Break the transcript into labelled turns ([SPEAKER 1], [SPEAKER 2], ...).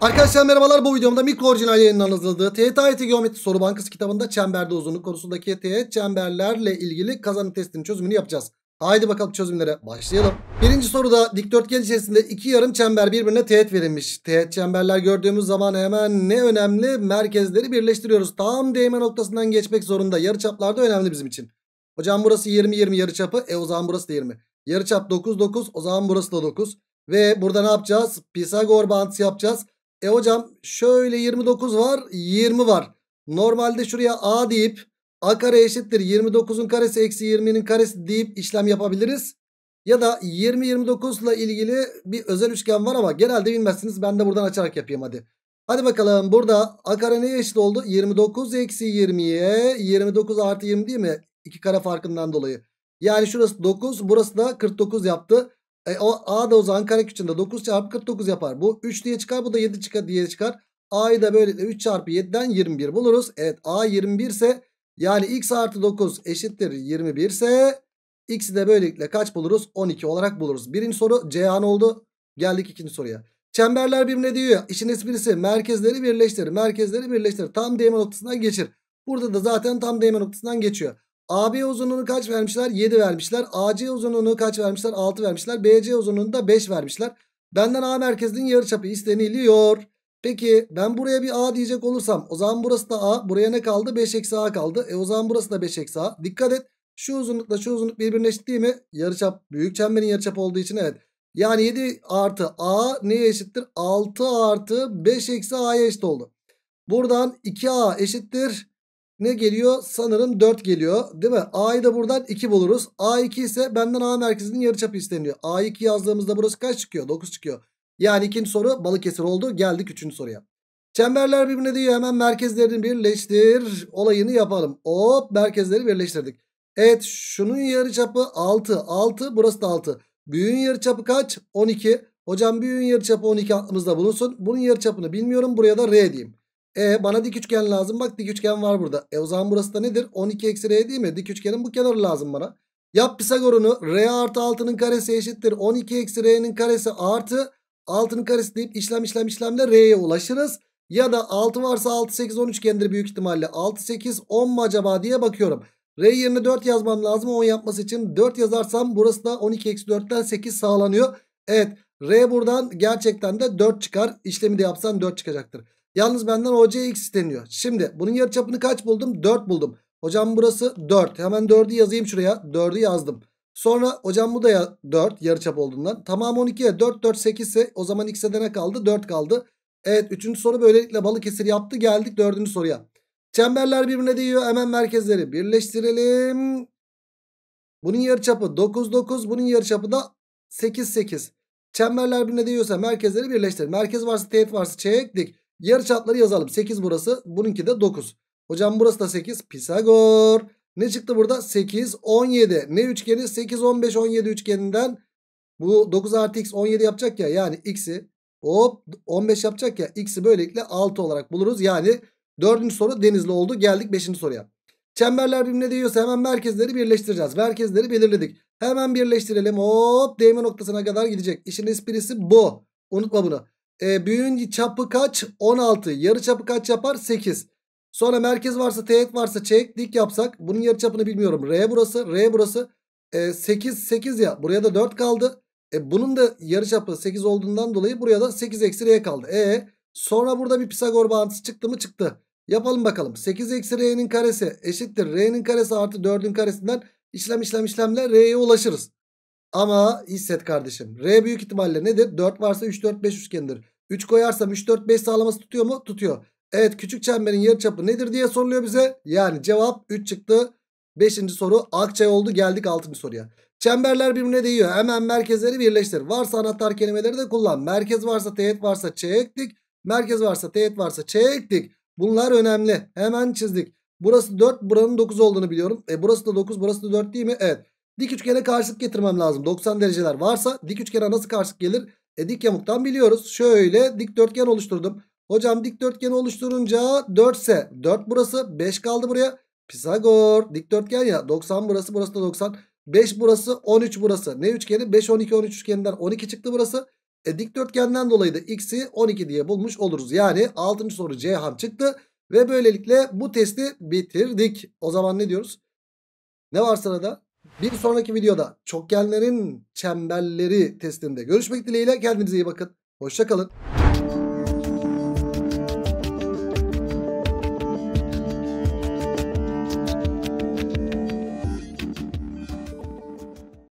[SPEAKER 1] Arkadaşlar merhabalar bu videomda mikro orijinal yayınlanıldığı TET AYT Geometri Soru Bankası kitabında çemberde uzunluk konusundaki teğet çemberlerle ilgili kazanım testinin çözümünü yapacağız. Haydi bakalım çözümlere başlayalım. Birinci soruda dikdörtgen içerisinde iki yarım çember birbirine teğet verilmiş. Teğet çemberler gördüğümüz zaman hemen ne önemli merkezleri birleştiriyoruz. Tam değme noktasından geçmek zorunda. Yarıçaplar da önemli bizim için. Hocam burası 20-20 yarıçapı. E o zaman burası da 20. Yarıçap 9-9 o zaman burası da 9. Ve burada ne yapacağız? Pisagor bağıntısı yapacağız. E hocam şöyle 29 var 20 var. Normalde şuraya a deyip a kare eşittir 29'un karesi eksi 20'nin karesi deyip işlem yapabiliriz. Ya da 20-29 ile ilgili bir özel üçgen var ama genelde bilmezsiniz. Ben de buradan açarak yapayım hadi. Hadi bakalım burada a kare neye eşit oldu? 29 eksi 20'ye 29 artı 20 değil mi? 2 kare farkından dolayı. Yani şurası 9 burası da 49 yaptı. E, o, A da o zaman kare kökünde 9 çarpı 49 yapar. Bu 3 diye çıkar bu da 7 çıkar diye çıkar. A'yı da böylelikle 3 çarpı 7'den 21 buluruz. Evet A 21 ise yani x artı 9 eşittir 21 ise x'i de böylelikle kaç buluruz? 12 olarak buluruz. Birinci soru C an oldu. Geldik ikinci soruya. Çemberler birbirine diyor ya işin esprisi merkezleri birleştir. Merkezleri birleştir. Tam değme noktasından geçir. Burada da zaten tam değme noktasından geçiyor. AB uzunluğunu kaç vermişler? 7 vermişler. AC uzunluğunu kaç vermişler? 6 vermişler. BC uzunluğunu da 5 vermişler. Benden A merkezinin yarıçapı isteniliyor. Peki ben buraya bir A diyecek olursam o zaman burası da A. Buraya ne kaldı? 5 eksi A kaldı. E o zaman burası da 5 eksi A. Dikkat et. Şu uzunlukla şu uzunluk birbirine eşit değil mi? Yarıçap büyük çemberin yarıçapı olduğu için evet. Yani 7 artı A neye eşittir? 6 artı 5 eksi A'ya eşit oldu. Buradan 2A eşittir ne geliyor? Sanırım 4 geliyor değil mi? A'yı da buradan 2 buluruz. A2 ise benden A merkezinin yarıçapı isteniyor. A2 yazdığımızda burası kaç çıkıyor? 9 çıkıyor. Yani ikinci soru Balıkesir oldu. Geldik üçüncü soruya. Çemberler birbirine diyor hemen merkezlerini birleştir olayını yapalım. Hop merkezleri birleştirdik. Evet şunun yarıçapı 6. 6 burası da 6. Büyüğün yarıçapı kaç? 12. Hocam büyüğün yarıçapı 12 aklımızda bulunsun. Bunun yarıçapını bilmiyorum. Buraya da R diyeyim. E bana dik üçgen lazım. Bak dik üçgen var burada. E o zaman burası da nedir? 12 eksi r değil mi? Dik üçgenin bu kenarı lazım bana. Yap Pisagor'unu r artı 6'nın karesi eşittir. 12 eksi r'nin karesi artı 6'nın karesi deyip işlem işlem işlemle r'ye ulaşırız. Ya da 6 varsa 6 8 13 üçgendir büyük ihtimalle. 6 8 10 mu acaba diye bakıyorum. R yerine 4 yazmam lazım 10 yapması için. 4 yazarsam burası da 12 eksi 4'ten 8 sağlanıyor. Evet R buradan gerçekten de 4 çıkar. İşlemi de yapsan 4 çıkacaktır. Yalnız benden OCX isteniyor. Şimdi bunun yarıçapını kaç buldum? 4 buldum. Hocam burası 4. Hemen 4'ü yazayım şuraya. 4'ü yazdım. Sonra hocam bu da 4 yarıçap olduğundan. Tamam 12'ye 4 4 8 ise o zaman x edene kaldı? 4 kaldı. Evet 3. soru böylelikle Balıkesir yaptı. Geldik 4. soruya. Çemberler birbirine değiyor. Hemen merkezleri birleştirelim. Bunun yarıçapı 9 9. Bunun yarıçapı da 8 8. Çemberler birbirine değiyorsa merkezleri birleştir. Merkez varsa teğet varsa çektik. Yarı çapları yazalım. 8 burası. Bununki de 9. Hocam burası da 8. Pisagor. Ne çıktı burada? 8, 17. Ne üçgeni? 8, 15, 17 üçgeninden. Bu 9 artı x 17 yapacak ya. Yani x'i hop 15 yapacak ya. X'i böylelikle 6 olarak buluruz. Yani dördüncü soru denizli oldu. Geldik beşinci soruya. Çemberler birbirine değiyorsa hemen merkezleri birleştireceğiz. Merkezleri belirledik. Hemen birleştirelim. Hop değme noktasına kadar gidecek. İşin esprisi bu. Unutma bunu. E, büyüğün çapı kaç? 16. Yarı çapı kaç yapar? 8. Sonra merkez varsa teğet varsa çek dik yapsak. Bunun yarı çapını bilmiyorum. R burası. R burası. E, 8 8 ya. Buraya da 4 kaldı. E, bunun da yarı çapı 8 olduğundan dolayı buraya da 8 eksi R kaldı. E sonra burada bir Pisagor bağıntısı çıktı mı? Çıktı. Yapalım bakalım. 8 eksi R'nin karesi eşittir. R'nin karesi artı 4'ün karesinden işlem işlem işlemle R'ye ulaşırız. Ama hisset kardeşim. R büyük ihtimalle nedir? 4 varsa 3 4 5 üçgendir. 3 koyarsam 3 4 5 sağlaması tutuyor mu? Tutuyor. Evet küçük çemberin yarıçapı nedir diye soruluyor bize. Yani cevap 3 çıktı. 5. soru Akçay oldu. Geldik 6. soruya. Çemberler birbirine değiyor. Hemen merkezleri birleştir. Varsa anahtar kelimeleri de kullan. Merkez varsa teğet varsa çektik. Merkez varsa teğet varsa çektik. Bunlar önemli. Hemen çizdik. Burası 4 buranın 9 olduğunu biliyorum. E burası da 9 burası da 4 değil mi? Evet. Dik üçgene karşılık getirmem lazım. 90 dereceler varsa dik üçgene nasıl karşılık gelir? E dik yamuktan biliyoruz. Şöyle dik dörtgen oluşturdum. Hocam dik dikdörtgeni oluşturunca 4 ise 4 burası 5 kaldı buraya. Pisagor dikdörtgen ya 90 burası burası da 90. 5 burası 13 burası. Ne üçgeni? 5 12 13 üçgeninden 12 çıktı burası. E dikdörtgenden dolayı da x'i 12 diye bulmuş oluruz. Yani 6. soru Ceyhan çıktı. Ve böylelikle bu testi bitirdik. O zaman ne diyoruz? Ne var sırada? Bir sonraki videoda çokgenlerin çemberleri testinde görüşmek dileğiyle kendinize iyi bakın. Hoşçakalın.